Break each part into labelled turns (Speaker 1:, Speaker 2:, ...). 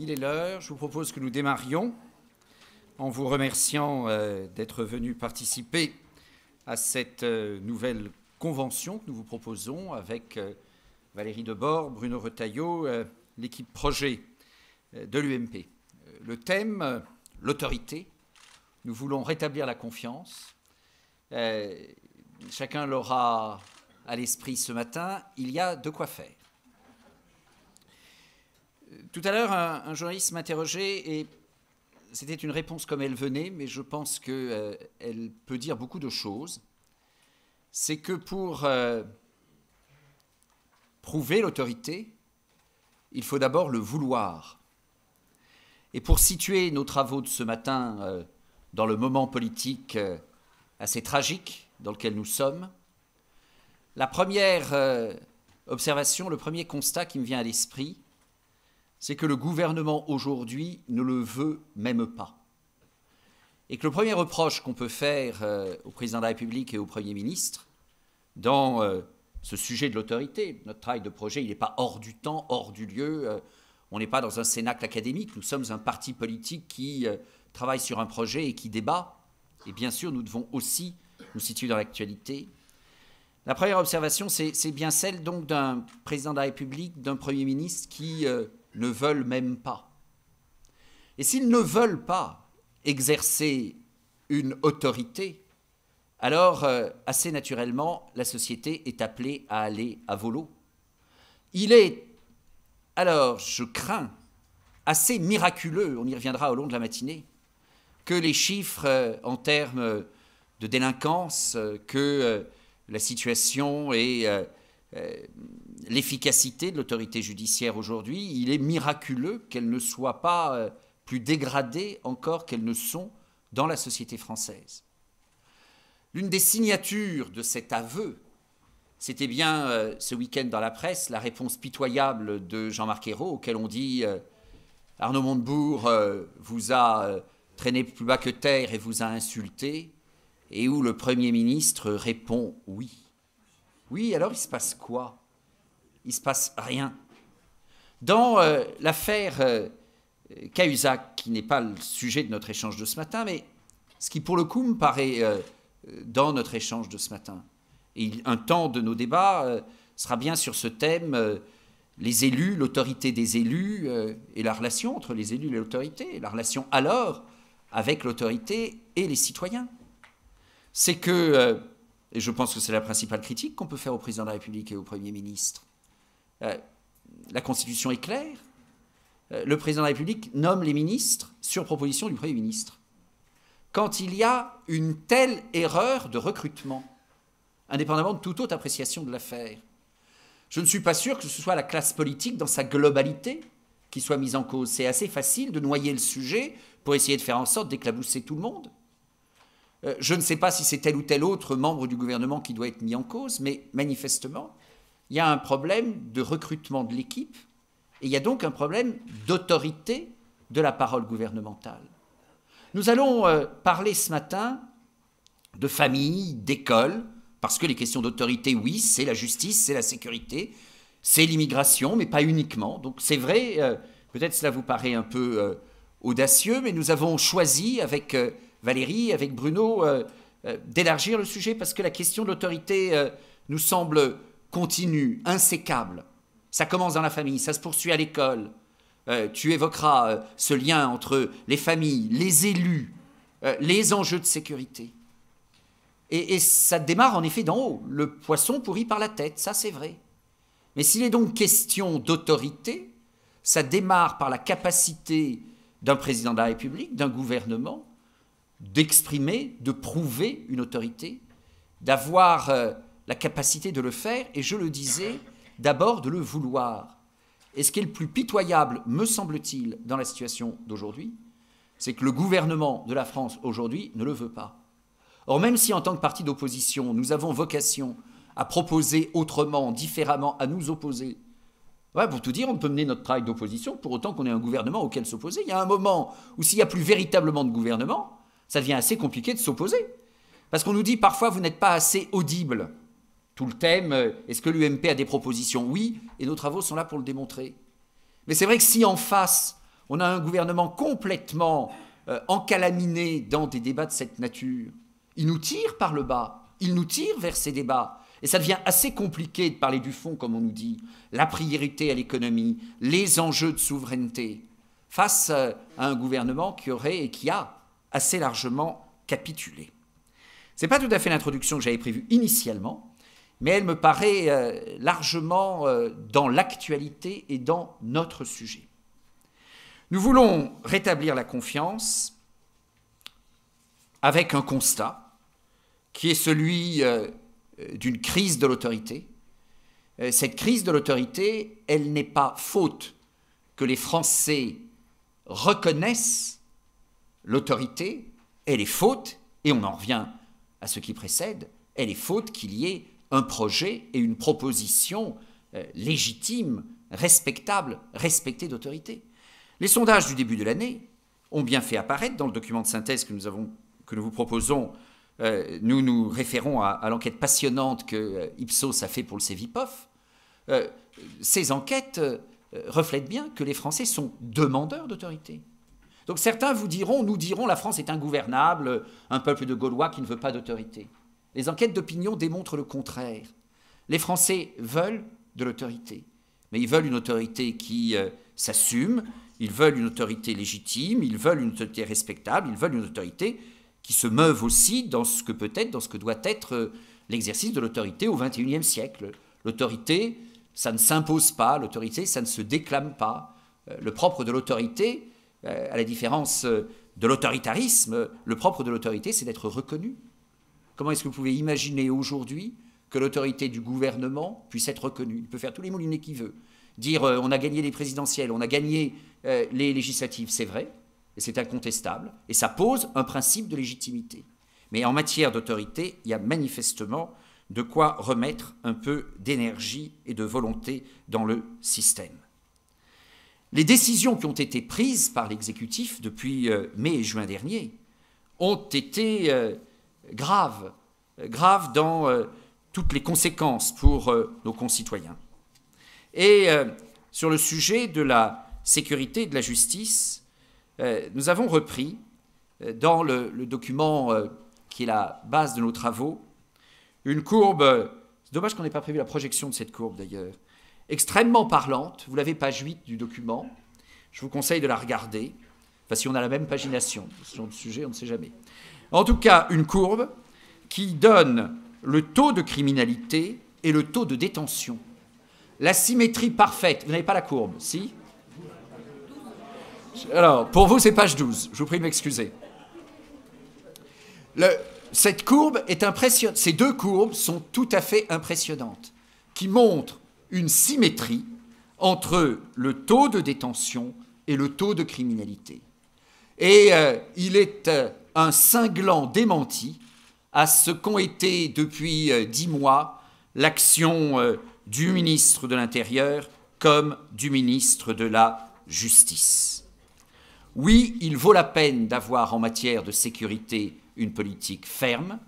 Speaker 1: Il est l'heure, je vous propose que nous démarrions en vous remerciant euh, d'être venu participer à cette euh, nouvelle convention que nous vous proposons avec euh, Valérie Debord, Bruno Retailleau, l'équipe projet de l'UMP. Le thème, l'autorité, nous voulons rétablir la confiance. chacun l'aura à l'esprit ce matin, il y a de quoi faire. Tout à l'heure, un, journaliste m'interrogeait et c'était une réponse comme elle venait, mais je pense qu'elle euh, peut dire beaucoup de choses. C'est que pour euh, prouver l'autorité, il faut d'abord le vouloir. Et pour situer nos travaux de ce matin euh, dans le moment politique assez tragique dans lequel nous sommes, la première observation, le premier constat qui me vient à l'esprit, c'est que le gouvernement aujourd'hui ne le veut même pas. Et que le premier reproche qu'on peut faire euh, au président de la République et au Premier ministre dans euh, ce sujet de l'autorité, notre travail de projet, il n'est pas hors du temps, hors du lieu, euh, on n'est pas dans un cénacle académique, nous sommes un parti politique qui travaille sur un projet et qui débat. Et bien sûr, nous devons aussi nous situer dans l'actualité. La première observation, c'est bien celle donc d'un président de la République, d'un Premier ministre qui ne veulent même pas. Et s'ils ne veulent pas exercer une autorité, alors euh, assez naturellement, la société est appelée à aller à volo. Il est, alors je crains, assez miraculeux, on y reviendra au long de la matinée, que les chiffres euh, en termes de délinquance, euh, que la situation est euh, l'efficacité de l'autorité judiciaire aujourd'hui, il est miraculeux qu'elle ne soit pas euh, plus dégradée encore qu'elles ne sont dans la société française. L'une des signatures de cet aveu, c'était bien euh, ce week-end dans la presse la réponse pitoyable de Jean-Marc Ayrault, auquel on dit Arnaud Montebourg vous a traîné plus bas que terre et vous a insulté, et où le Premier ministre répond oui. Oui, alors il se passe quoi Il se passe rien. Dans euh, l'affaire euh, Cahuzac, qui n'est pas le sujet de notre échange de ce matin, mais ce qui pour le coup me paraît euh, dans notre échange de ce matin, et un temps de nos débats sera bien sur ce thème, les élus, l'autorité des élus, et la relation entre les élus et l'autorité, la relation alors avec l'autorité et les citoyens. C'est que et je pense que c'est la principale critique qu'on peut faire au président de la République et au Premier ministre. Euh, la Constitution est claire. Euh, le président de la République nomme les ministres sur proposition du Premier ministre. Quand il y a une telle erreur de recrutement, indépendamment de toute autre appréciation de l'affaire, je ne suis pas sûr que ce soit la classe politique dans sa globalité qui soit mise en cause. C'est assez facile de noyer le sujet pour essayer de faire en sorte d'éclabousser tout le monde. Euh, je ne sais pas si c'est tel ou tel autre membre du gouvernement qui doit être mis en cause, mais manifestement, il y a un problème de recrutement de l'équipe et il y a donc un problème d'autorité de la parole gouvernementale. Nous allons euh, parler ce matin de famille, d'école, parce que les questions d'autorité, oui, c'est la justice, c'est la sécurité, c'est l'immigration, mais pas uniquement. Donc c'est vrai, euh, peut-être cela vous paraît un peu audacieux, mais nous avons choisi avec Valérie, avec Bruno, euh, euh, d'élargir le sujet parce que la question de l'autorité euh, nous semble continue, insécable. Ça commence dans la famille, ça se poursuit à l'école. tu évoqueras ce lien entre les familles, les élus, les enjeux de sécurité. Et, et ça démarre en effet d'en haut. Le poisson pourrit par la tête, ça c'est vrai. Mais s'il est donc question d'autorité, ça démarre par la capacité d'un président de la République, d'un gouvernement, d'exprimer, de prouver une autorité, d'avoir euh, la capacité de le faire, et je le disais, d'abord de le vouloir. Et ce qui est le plus pitoyable, me semble-t-il, dans la situation d'aujourd'hui, c'est que le gouvernement de la France aujourd'hui ne le veut pas. Or, même si en tant que parti d'opposition, nous avons vocation à proposer autrement, différemment, à nous opposer, pour tout dire, on peut mener notre travail d'opposition pour autant qu'on ait un gouvernement auquel s'opposer. Il y a un moment où s'il n'y a plus véritablement de gouvernement, ça devient assez compliqué de s'opposer. Parce qu'on nous dit parfois vous n'êtes pas assez audible. Tout le thème, euh, est-ce que l'UMP a des propositions Oui, et nos travaux sont là pour le démontrer. Mais c'est vrai que si en face, on a un gouvernement complètement euh, encalaminé dans des débats de cette nature, il nous tire par le bas, il nous tire vers ces débats. Et ça devient assez compliqué de parler du fond, comme on nous dit, la priorité à l'économie, les enjeux de souveraineté, face euh, à un gouvernement qui aurait et qui a assez largement capitulé. Ce n'est pas tout à fait l'introduction que j'avais prévue initialement, mais elle me paraît euh, largement euh, dans l'actualité et dans notre sujet. Nous voulons rétablir la confiance avec un constat qui est celui euh, d'une crise de l'autorité. Cette crise de l'autorité, elle n'est pas faute que les Français reconnaissent l'autorité, elle est faute, et on en revient à ce qui précède, elle est faute qu'il y ait un projet et une proposition euh, légitime, respectable, respectée d'autorité. Les sondages du début de l'année ont bien fait apparaître dans le document de synthèse que nous, vous proposons. Euh, nous nous référons à, l'enquête passionnante que euh, Ipsos a fait pour le CEVIPOF. ces enquêtes reflètent bien que les Français sont demandeurs d'autorité. Donc certains vous diront, nous dirons, la France est ingouvernable, un peuple de Gaulois qui ne veut pas d'autorité. Les enquêtes d'opinion démontrent le contraire. Les Français veulent de l'autorité, mais ils veulent une autorité qui euh, s'assume, ils veulent une autorité légitime, ils veulent une autorité respectable, ils veulent une autorité qui se meuve aussi dans ce que peut être, dans ce que doit être euh, l'exercice de l'autorité au XXIe siècle. L'autorité, ça ne s'impose pas, l'autorité, ça ne se déclame pas. Euh, le propre de l'autorité, euh, à la différence euh, de l'autoritarisme, le propre de l'autorité, c'est d'être reconnu. Comment est-ce que vous pouvez imaginer aujourd'hui que l'autorité du gouvernement puisse être reconnue Il peut faire tous les moulinets qu'il veut. Dire euh, on a gagné les présidentielles, on a gagné les législatives, c'est vrai, et c'est incontestable, et ça pose un principe de légitimité. Mais en matière d'autorité, il y a manifestement de quoi remettre un peu d'énergie et de volonté dans le système. Les décisions qui ont été prises par l'exécutif depuis euh, mai et juin dernier ont été euh, graves, euh, graves dans toutes les conséquences pour nos concitoyens. Et sur le sujet de la sécurité et de la justice, nous avons repris dans le, document qui est la base de nos travaux une courbe, c'est dommage qu'on n'ait pas prévu la projection de cette courbe d'ailleurs, extrêmement parlante. Vous l'avez page 8 du document. Je vous conseille de la regarder. Enfin, si on a la même pagination, ce le sujet, on ne sait jamais. En tout cas, une courbe qui donne le taux de criminalité et le taux de détention. La symétrie parfaite. Vous n'avez pas la courbe, si Alors, pour vous, c'est page 12. Je vous prie de m'excuser. cette courbe est impressionnante. Ces deux courbes sont tout à fait impressionnantes, qui montrent une symétrie entre le taux de détention et le taux de criminalité. Et euh, il est euh, un cinglant démenti à ce qu'ont été depuis euh, dix mois l'action du ministre de l'Intérieur comme du ministre de la Justice. Oui, il vaut la peine d'avoir en matière de sécurité une politique ferme.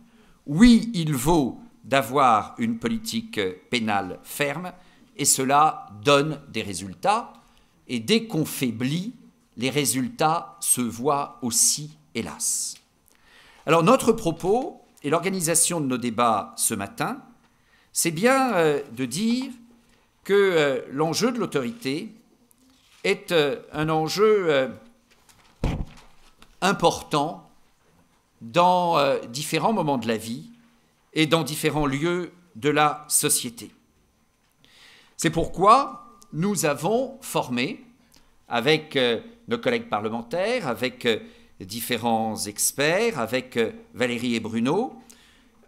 Speaker 1: Oui, il vaut d'avoir une politique pénale ferme et cela donne des résultats. Et dès qu'on faiblit, les résultats se voient aussi, hélas. Alors notre propos et l'organisation de nos débats ce matin, c'est bien euh, de dire que euh, l'enjeu de l'autorité est euh, un enjeu important dans différents moments de la vie et dans différents lieux de la société. C'est pourquoi nous avons formé, avec euh, nos collègues parlementaires, avec euh, différents experts, avec euh, Valérie et Bruno,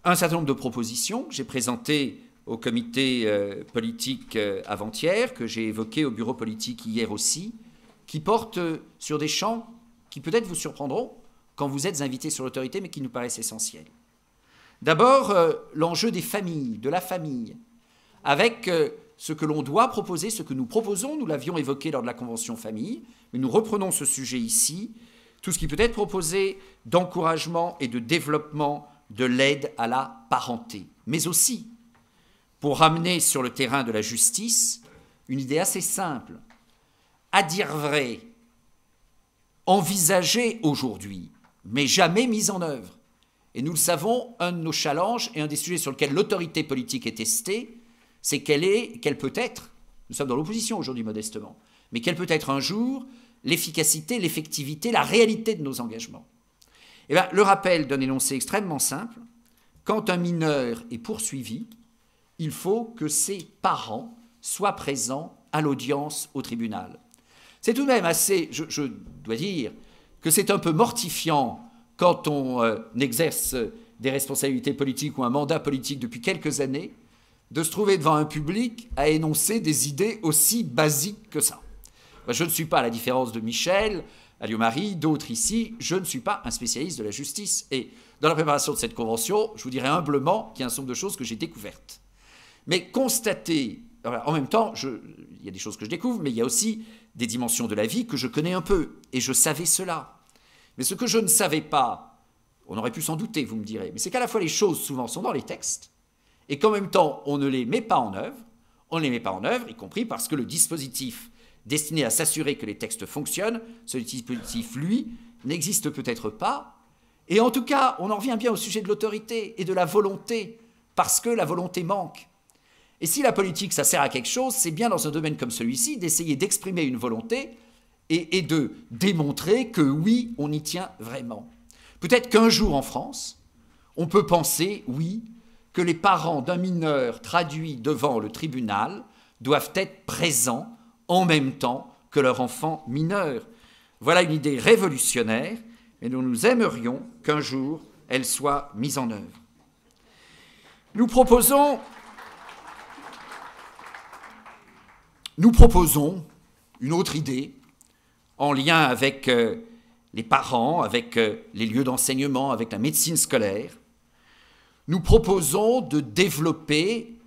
Speaker 1: un certain nombre de propositions que j'ai présentées au comité politique avant-hier, que j'ai évoquées au bureau politique hier aussi, qui portent sur des champs qui peut-être vous surprendront quand vous êtes invités sur l'autorité, mais qui nous paraissent essentiels. D'abord, l'enjeu des familles, de la famille, avec ce que l'on doit proposer, ce que nous proposons, nous l'avions évoqué lors de la Convention famille, mais nous reprenons ce sujet ici, tout ce qui peut être proposé d'encouragement et de développement de l'aide à la parenté, mais aussi pour ramener sur le terrain de la justice une idée assez simple. À dire vrai, envisagée aujourd'hui, mais jamais mise en œuvre. Et nous le savons, un de nos challenges et un des sujets sur lesquels l'autorité politique est testée, c'est qu'elle est, qu'elle peut être, nous sommes dans l'opposition aujourd'hui modestement, mais quelle peut être un jour l'efficacité, l'effectivité, la réalité de nos engagements. Eh bien, le rappel d'un énoncé extrêmement simple, quand un mineur est poursuivi, il faut que ses parents soient présents à l'audience au tribunal. C'est tout de même assez, je, dois dire, que c'est un peu mortifiant quand on euh, exerce des responsabilités politiques ou un mandat politique depuis quelques années, de se trouver devant un public à énoncer des idées aussi basiques que ça. Je ne suis pas, à la différence de Michel, alio marie d'autres ici, je ne suis pas un spécialiste de la justice. Et dans la préparation de cette convention, je vous dirai humblement qu'il y a un certain nombre de choses que j'ai découvertes. Mais constater, en même temps, il y a des choses que je découvre, mais il y a aussi des dimensions de la vie que je connais un peu, et je savais cela. Mais ce que je ne savais pas, on aurait pu s'en douter, vous me direz, mais c'est qu'à la fois les choses souvent sont dans les textes, et qu'en même temps, on ne les met pas en œuvre, on ne les met pas en œuvre, y compris parce que le dispositif destiné à s'assurer que les textes fonctionnent, ce dispositif, lui, n'existe peut-être pas. Et en tout cas, on en revient bien au sujet de l'autorité et de la volonté, parce que la volonté manque. Et si la politique, ça sert à quelque chose, c'est bien dans un domaine comme celui-ci d'essayer d'exprimer une volonté et, et de démontrer que oui, on y tient vraiment. Peut-être qu'un jour en France, on peut penser, oui, que les parents d'un mineur traduit devant le tribunal doivent être présents en même temps que leur enfant mineur. Voilà une idée révolutionnaire et nous nous aimerions qu'un jour elle soit mise en œuvre. Nous proposons, nous proposons une autre idée en lien avec euh, les parents, avec euh, les lieux d'enseignement, avec la médecine scolaire, nous proposons de développer,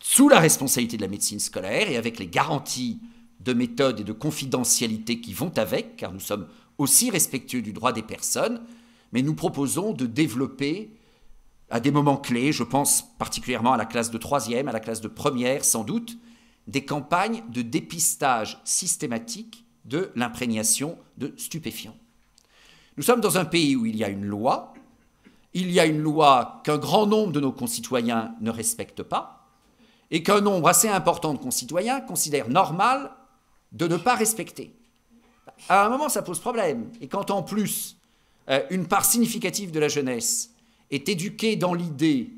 Speaker 1: sous la responsabilité de la médecine scolaire et avec les garanties de méthode et de confidentialité qui vont avec, car nous sommes aussi respectueux du droit des personnes, mais nous proposons de développer à des moments clés, je pense particulièrement à la classe de troisième, à la classe de première sans doute, des campagnes de dépistage systématique de l'imprégnation de stupéfiants. Nous sommes dans un pays où il y a une loi il y a une loi qu'un grand nombre de nos concitoyens ne respectent pas, et qu'un nombre assez important de concitoyens considère normal de ne pas respecter. À un moment, ça pose problème. Et quand en plus, euh, une part significative de la jeunesse est éduquée dans l'idée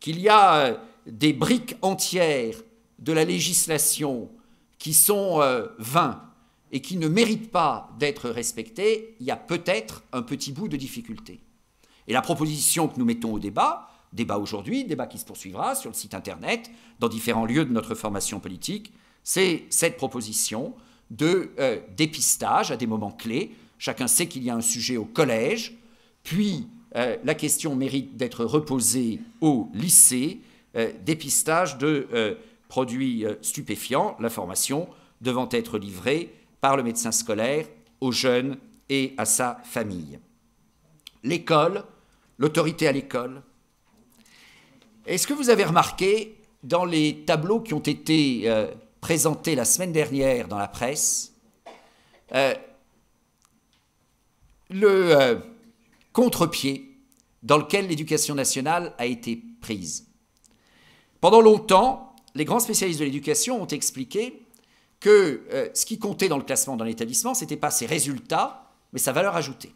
Speaker 1: qu'il y a euh, des briques entières de la législation qui sont vaines euh, vains et qui ne méritent pas d'être respectées, il y a peut-être un petit bout de difficulté. Et la proposition que nous mettons au débat, débat aujourd'hui, débat qui se poursuivra sur le site internet, dans différents lieux de notre formation politique, c'est cette proposition de euh, dépistage à des moments clés. Chacun sait qu'il y a un sujet au collège, puis euh, la question mérite d'être reposée au lycée, euh, dépistage de produits stupéfiants, la formation devant être livrée par le médecin scolaire aux jeunes et à sa famille. L'école l'autorité à l'école. Est-ce que vous avez remarqué dans les tableaux qui ont été euh, présentés la semaine dernière dans la presse, euh, le contrepied euh, contre-pied dans lequel l'éducation nationale a été prise. Pendant longtemps, les grands spécialistes de l'éducation ont expliqué que ce qui comptait dans le classement dans l'établissement, ce n'était pas ses résultats, mais sa valeur ajoutée.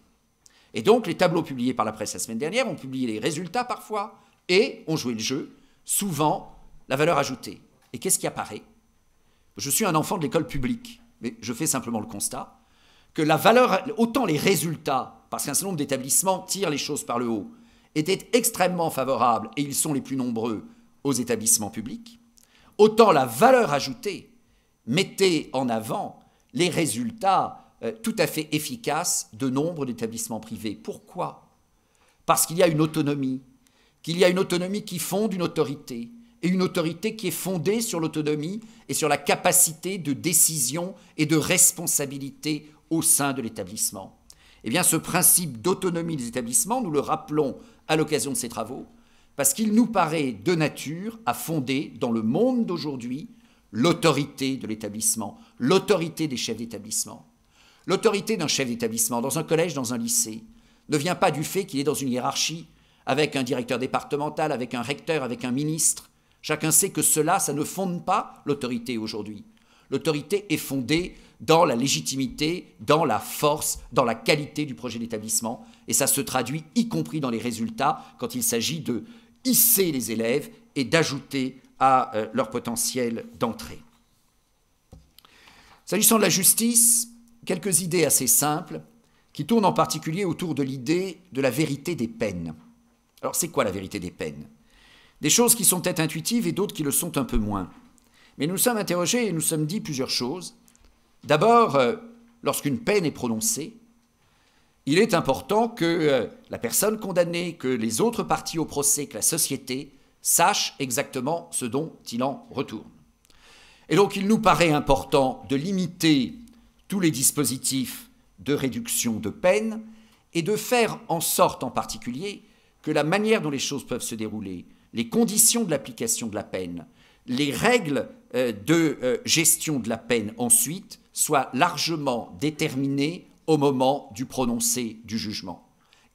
Speaker 1: Et donc, les tableaux publiés par la presse la semaine dernière ont publié les résultats parfois et ont joué le jeu, souvent la valeur ajoutée. Et qu'est-ce qui apparaît Je suis un enfant de l'école publique, mais je fais simplement le constat que la valeur, autant les résultats, parce qu'un certain nombre d'établissements tirent les choses par le haut, étaient extrêmement favorables, et ils sont les plus nombreux aux établissements publics, autant la valeur ajoutée mettait en avant les résultats euh, tout à fait efficace de nombre d'établissements privés. Pourquoi Parce qu'il y a une autonomie, qu'il y a une autonomie qui fonde une autorité, et une autorité qui est fondée sur l'autonomie et sur la capacité de décision et de responsabilité au sein de l'établissement. Eh bien, ce principe d'autonomie des établissements, nous le rappelons à l'occasion de ces travaux, parce qu'il nous paraît de nature à fonder dans le monde d'aujourd'hui l'autorité de l'établissement, l'autorité des chefs d'établissement. L'autorité d'un chef d'établissement dans un collège, dans un lycée, ne vient pas du fait qu'il est dans une hiérarchie, avec un directeur départemental, avec un recteur, avec un ministre. Chacun sait que cela, ça ne fonde pas l'autorité aujourd'hui. L'autorité est fondée dans la légitimité, dans la force, dans la qualité du projet d'établissement, et ça se traduit y compris dans les résultats quand il s'agit de hisser les élèves et d'ajouter à euh, leur potentiel d'entrée. S'agissant de la justice, quelques idées assez simples qui tournent en particulier autour de l'idée de la vérité des peines. Alors c'est quoi la vérité des peines Des choses qui sont peut-être intuitives et d'autres qui le sont un peu moins. Mais nous sommes interrogés et nous sommes dit plusieurs choses. D'abord, euh, lorsqu'une peine est prononcée, il est important que euh, la personne condamnée, que les autres parties au procès, que la société sachent exactement ce dont il en retourne. Et donc il nous paraît important de limiter tous les dispositifs de réduction de peine et de faire en sorte en particulier que la manière dont les choses peuvent se dérouler, les conditions de l'application de la peine, les règles euh, de euh, gestion de la peine ensuite soient largement déterminées au moment du prononcé du jugement.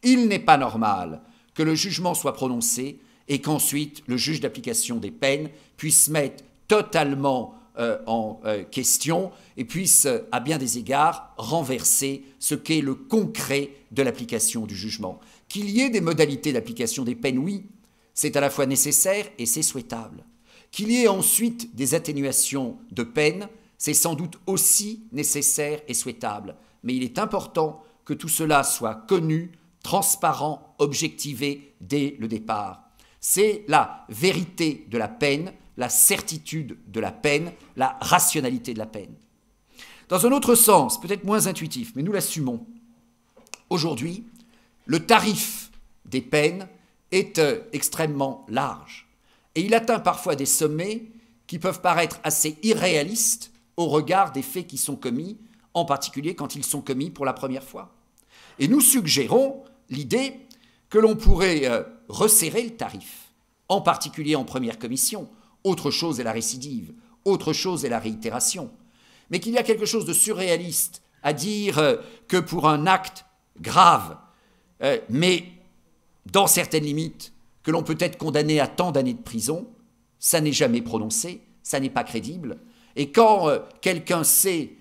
Speaker 1: Il n'est pas normal que le jugement soit prononcé et qu'ensuite le juge d'application des peines puisse mettre totalement euh, en euh, question et puisse, à bien des égards, renverser ce qu'est le concret de l'application du jugement. Qu'il y ait des modalités d'application des peines, oui, c'est à la fois nécessaire et c'est souhaitable. Qu'il y ait ensuite des atténuations de peine, c'est sans doute aussi nécessaire et souhaitable. Mais il est important que tout cela soit connu, transparent, objectivé dès le départ. C'est la vérité de la peine la certitude de la peine, la rationalité de la peine. Dans un autre sens, peut-être moins intuitif, mais nous l'assumons, aujourd'hui, le tarif des peines est euh, extrêmement large. Et il atteint parfois des sommets qui peuvent paraître assez irréalistes au regard des faits qui sont commis, en particulier quand ils sont commis pour la première fois. Et nous suggérons l'idée que l'on pourrait euh, resserrer le tarif, en particulier en première commission, autre chose est la récidive, autre chose est la réitération. Mais qu'il y a quelque chose de surréaliste à dire euh, que pour un acte grave, euh, mais dans certaines limites, que l'on peut être condamné à tant d'années de prison, ça n'est jamais prononcé, ça n'est pas crédible. Et quand euh, quelqu'un sait,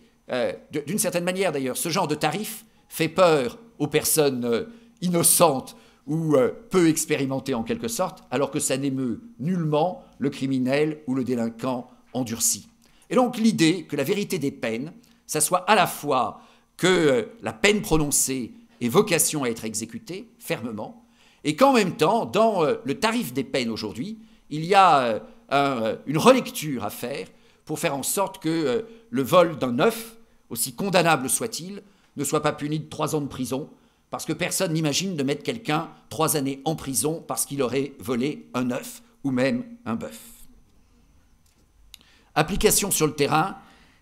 Speaker 1: d'une certaine manière d'ailleurs, ce genre de tarif fait peur aux personnes innocentes ou euh, peu expérimenté en quelque sorte, alors que ça n'émeut nullement le criminel ou le délinquant endurci. Et donc l'idée que la vérité des peines, ça soit à la fois que euh, la peine prononcée ait vocation à être exécutée fermement, et qu'en même temps, dans euh, le tarif des peines aujourd'hui, il y a une relecture à faire pour faire en sorte que le vol d'un œuf, aussi condamnable soit-il, ne soit pas puni de trois ans de prison, parce que personne n'imagine de mettre quelqu'un trois années en prison parce qu'il aurait volé un œuf ou même un bœuf. Application sur le terrain,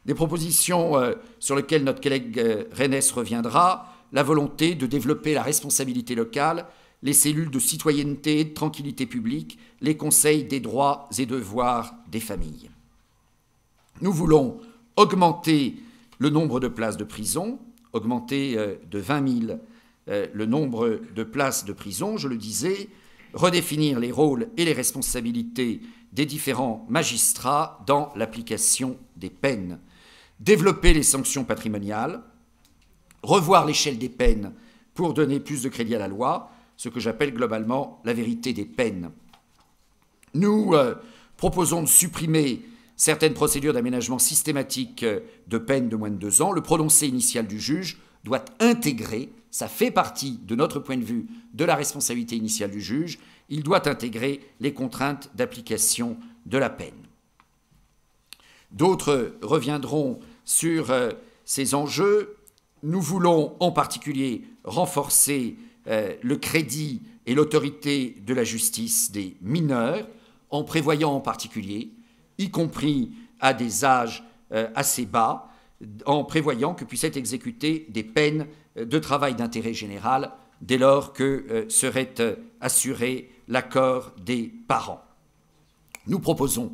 Speaker 1: des propositions euh, sur lesquelles notre collègue euh, Rennes reviendra, la volonté de développer la responsabilité locale, les cellules de citoyenneté et de tranquillité publique, les conseils des droits et devoirs des familles. Nous voulons augmenter le nombre de places de prison, augmenter euh, de 20 000 euh, le nombre de places de prison, je le disais, redéfinir les rôles et les responsabilités des différents magistrats dans l'application des peines, développer les sanctions patrimoniales, revoir l'échelle des peines pour donner plus de crédit à la loi, ce que j'appelle globalement la vérité des peines. Nous euh, proposons de supprimer certaines procédures d'aménagement systématique euh, de peines de moins de deux ans. Le prononcé initial du juge doit intégrer ça fait partie, de notre point de vue, de la responsabilité initiale du juge, il doit intégrer les contraintes d'application de la peine. D'autres reviendront sur euh, ces enjeux. Nous voulons en particulier renforcer euh, le crédit et l'autorité de la justice des mineurs, en prévoyant en particulier, y compris à des âges euh, assez bas, en prévoyant que puissent être exécutées des peines de travail d'intérêt général dès lors que euh, serait euh, assuré l'accord des parents. Nous proposons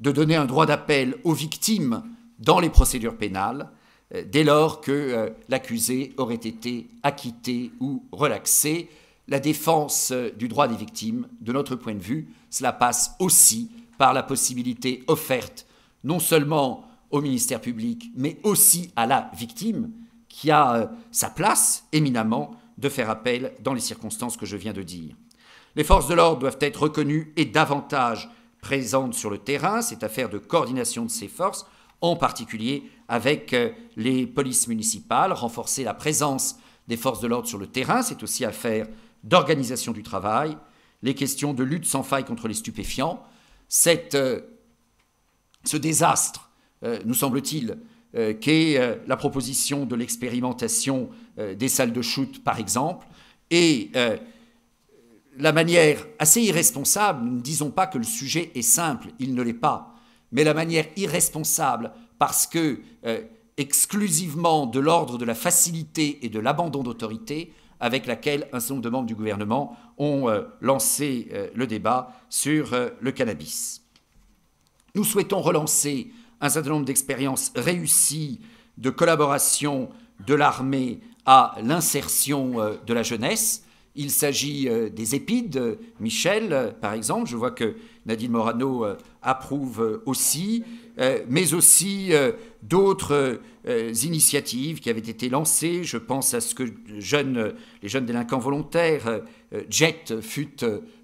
Speaker 1: de donner un droit d'appel aux victimes dans les procédures pénales euh, dès lors que l'accusé aurait été acquitté ou relaxé. La défense du droit des victimes, de notre point de vue, cela passe aussi par la possibilité offerte non seulement au ministère public, mais aussi à la victime, qui a euh, sa place éminemment de faire appel dans les circonstances que je viens de dire. Les forces de l'ordre doivent être reconnues et davantage présentes sur le terrain, cette affaire de coordination de ces forces, en particulier avec euh, les polices municipales, renforcer la présence des forces de l'ordre sur le terrain, c'est aussi affaire d'organisation du travail, les questions de lutte sans faille contre les stupéfiants, euh, ce désastre, nous semble-t-il, euh, qu'est euh, la proposition de l'expérimentation euh, des salles de shoot, par exemple, et la manière assez irresponsable, nous ne disons pas que le sujet est simple, il ne l'est pas, mais la manière irresponsable parce que exclusivement de l'ordre de la facilité et de l'abandon d'autorité avec laquelle un certain nombre de membres du gouvernement ont lancé le débat sur le cannabis. Nous souhaitons relancer un certain nombre d'expériences réussies de collaboration de l'armée à l'insertion euh, de la jeunesse. Il s'agit euh, des épides, Michel, par exemple, je vois que Nadine Morano euh, approuve aussi, mais aussi d'autres initiatives qui avaient été lancées. Je pense à ce que les jeunes délinquants volontaires, JET fut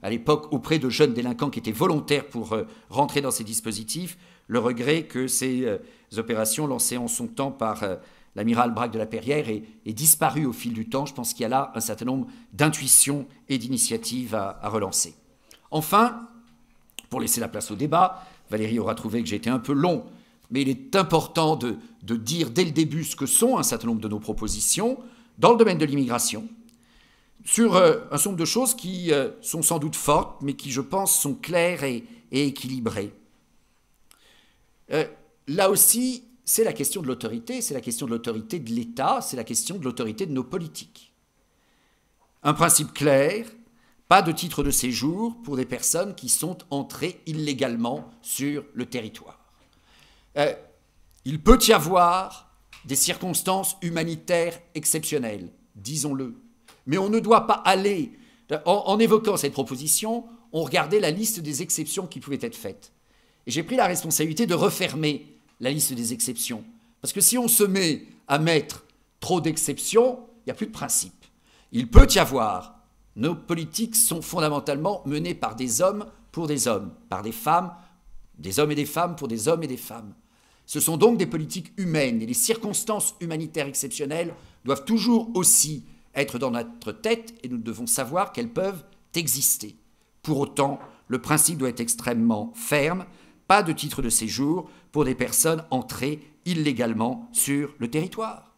Speaker 1: à l'époque auprès de jeunes délinquants qui étaient volontaires pour rentrer dans ces dispositifs le regret que ces euh, opérations lancées en son temps par euh, l'amiral Braque de la Perrière aient disparu au fil du temps. Je pense qu'il y a là un certain nombre d'intuitions et d'initiatives à, relancer. Enfin, pour laisser la place au débat, Valérie aura trouvé que j'ai été un peu long, mais il est important de, dire dès le début ce que sont un certain nombre de nos propositions dans le domaine de l'immigration, sur euh, un certain nombre de choses qui sont sans doute fortes, mais qui, je pense, sont claires et équilibrées. Euh, là aussi, c'est la question de l'autorité, c'est la question de l'autorité de l'État, c'est la question de l'autorité de nos politiques. Un principe clair, pas de titre de séjour pour des personnes qui sont entrées illégalement sur le territoire. Euh, il peut y avoir des circonstances humanitaires exceptionnelles, disons-le, mais on ne doit pas aller, en évoquant cette proposition, on regardait la liste des exceptions qui pouvaient être faites. Et j'ai pris la responsabilité de refermer la liste des exceptions. Parce que si on se met à mettre trop d'exceptions, il n'y a plus de principe. Il peut y avoir. Nos politiques sont fondamentalement menées par des hommes pour des hommes, par des femmes, des hommes et des femmes pour des hommes et des femmes. Ce sont donc des politiques humaines et les circonstances humanitaires exceptionnelles doivent toujours aussi être dans notre tête et nous devons savoir qu'elles peuvent exister. Pour autant, le principe doit être extrêmement ferme pas de titre de séjour pour des personnes entrées illégalement sur le territoire.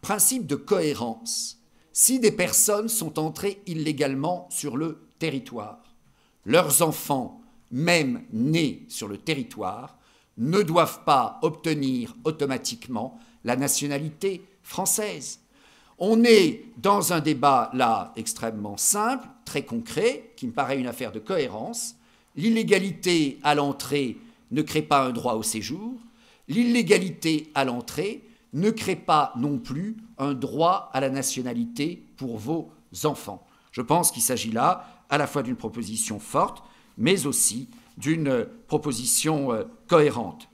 Speaker 1: Principe de cohérence. Si des personnes sont entrées illégalement sur le territoire, leurs enfants, même nés sur le territoire, ne doivent pas obtenir automatiquement la nationalité française. On est dans un débat là extrêmement simple, très concret, qui me paraît une affaire de cohérence. L'illégalité à l'entrée ne crée pas un droit au séjour. L'illégalité à l'entrée ne crée pas non plus un droit à la nationalité pour vos enfants. Je pense qu'il s'agit là à la fois d'une proposition forte, mais aussi d'une euh, proposition euh, cohérente.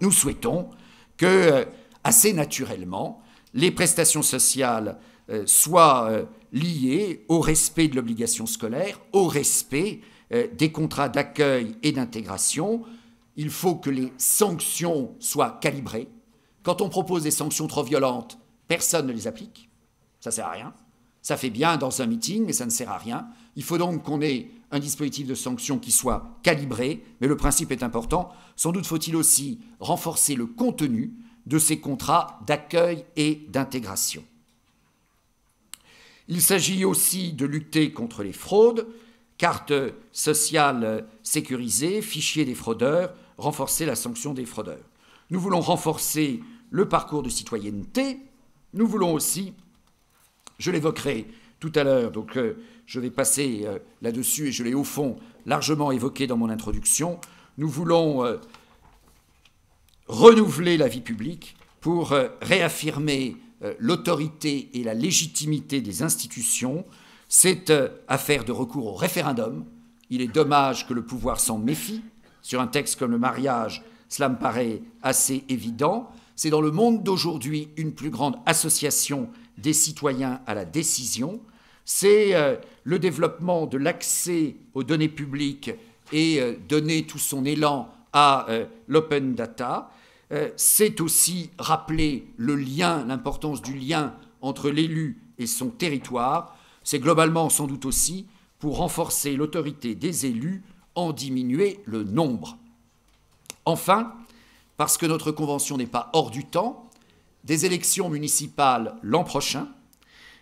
Speaker 1: Nous souhaitons que, euh, assez naturellement, les prestations sociales soient liées au respect de l'obligation scolaire, au respect euh, des contrats d'accueil et d'intégration, il faut que les sanctions soient calibrées. Quand on propose des sanctions trop violentes, personne ne les applique. Ça ne sert à rien. Ça fait bien dans un meeting, mais ça ne sert à rien. Il faut donc qu'on ait un dispositif de sanctions qui soit calibré, mais le principe est important. Sans doute faut-il aussi renforcer le contenu de ces contrats d'accueil et d'intégration. Il s'agit aussi de lutter contre les fraudes carte sociale sécurisée, fichier des fraudeurs, renforcer la sanction des fraudeurs. Nous voulons renforcer le parcours de citoyenneté. Nous voulons aussi, je l'évoquerai tout à l'heure, donc euh, je vais passer euh, là-dessus et je l'ai au fond largement évoqué dans mon introduction, nous voulons euh, renouveler la vie publique pour réaffirmer l'autorité et la légitimité des institutions, cette euh, affaire de recours au référendum. Il est dommage que le pouvoir s'en méfie. Sur un texte comme le mariage, cela me paraît assez évident. C'est dans le monde d'aujourd'hui une plus grande association des citoyens à la décision. C'est euh, le développement de l'accès aux données publiques et euh, donner tout son élan à l'open data. C'est aussi rappeler le lien, l'importance du lien entre l'élu et son territoire. C'est globalement sans doute aussi pour renforcer l'autorité des élus, en diminuer le nombre. Enfin, parce que notre convention n'est pas hors du temps, des élections municipales l'an prochain,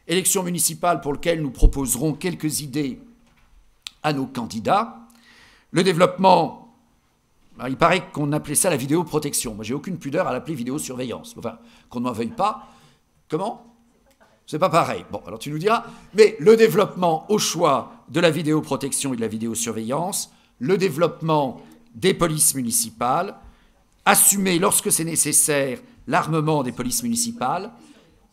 Speaker 1: élections municipales pour lesquelles nous proposerons quelques idées à nos candidats. Le développement, bah, il paraît qu'on appelait ça la vidéoprotection. Moi, j'ai aucune pudeur à l'appeler vidéosurveillance. Enfin, qu'on ne veuille pas. Comment c'est pas pareil. Bon, alors tu nous diras, mais le développement au choix de la vidéoprotection et de la vidéosurveillance, le développement des polices municipales, assumer lorsque c'est nécessaire l'armement des polices municipales,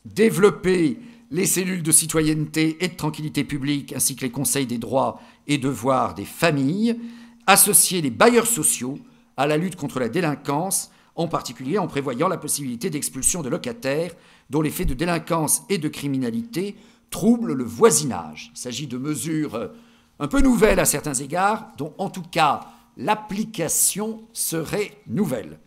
Speaker 1: développer les cellules de citoyenneté et de tranquillité publique, ainsi que les conseils des droits et devoirs des familles, associer les bailleurs sociaux à la lutte contre la délinquance, en particulier en prévoyant la possibilité d'expulsion de locataires dont les faits de délinquance et de criminalité troublent le voisinage. Il s'agit de mesures euh, un peu nouvelles à certains égards, dont en tout cas l'application serait nouvelle.